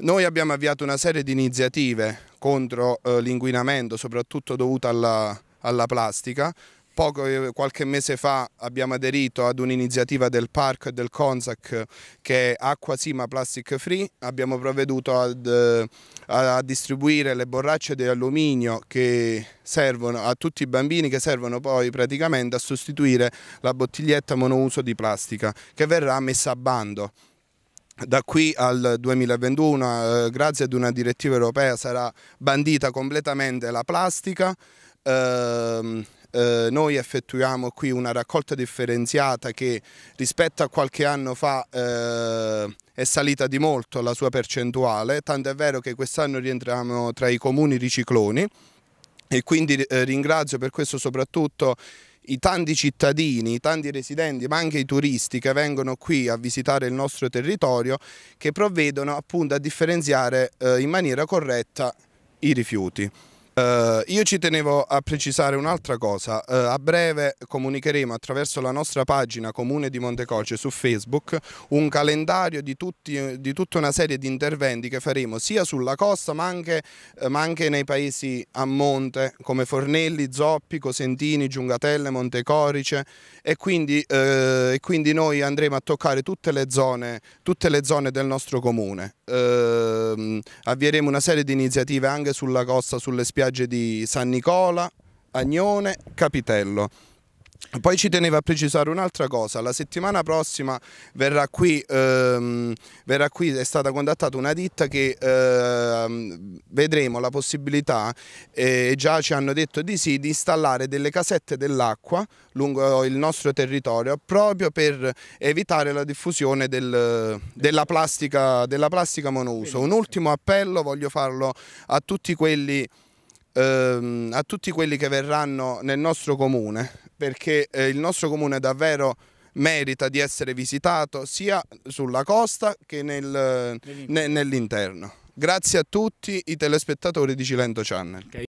Noi abbiamo avviato una serie di iniziative contro eh, l'inquinamento, soprattutto dovuto alla, alla plastica, Poco, eh, qualche mese fa abbiamo aderito ad un'iniziativa del parco e del CONSAC che è Acqua Sima Plastic Free, abbiamo provveduto ad, eh, a distribuire le borracce di alluminio che servono a tutti i bambini che servono poi praticamente a sostituire la bottiglietta monouso di plastica che verrà messa a bando da qui al 2021, eh, grazie ad una direttiva europea, sarà bandita completamente la plastica. Eh, eh, noi effettuiamo qui una raccolta differenziata che rispetto a qualche anno fa eh, è salita di molto la sua percentuale, tanto è vero che quest'anno rientriamo tra i comuni ricicloni e quindi eh, ringrazio per questo soprattutto i tanti cittadini, i tanti residenti, ma anche i turisti che vengono qui a visitare il nostro territorio, che provvedono appunto a differenziare eh, in maniera corretta i rifiuti. Uh, io ci tenevo a precisare un'altra cosa. Uh, a breve comunicheremo attraverso la nostra pagina Comune di Montecoce su Facebook un calendario di, tutti, di tutta una serie di interventi che faremo sia sulla costa ma anche, uh, ma anche nei paesi a monte come Fornelli, Zoppi, Cosentini, Giungatelle, Montecorice e quindi, e quindi noi andremo a toccare tutte le zone, tutte le zone del nostro comune. Ehm, avvieremo una serie di iniziative anche sulla costa, sulle spiagge spiagge di San Nicola, Agnone, Capitello. Poi ci tenevo a precisare un'altra cosa, la settimana prossima verrà qui, ehm, verrà qui è stata contattata una ditta che ehm, vedremo la possibilità, e eh, già ci hanno detto di sì, di installare delle casette dell'acqua lungo il nostro territorio proprio per evitare la diffusione del, della, plastica, della plastica monouso. Un ultimo appello voglio farlo a tutti quelli che ehm, a tutti quelli che verranno nel nostro comune, perché eh, il nostro comune davvero merita di essere visitato sia sulla costa che nel, nell'interno. Grazie a tutti i telespettatori di Cilento Channel. Okay.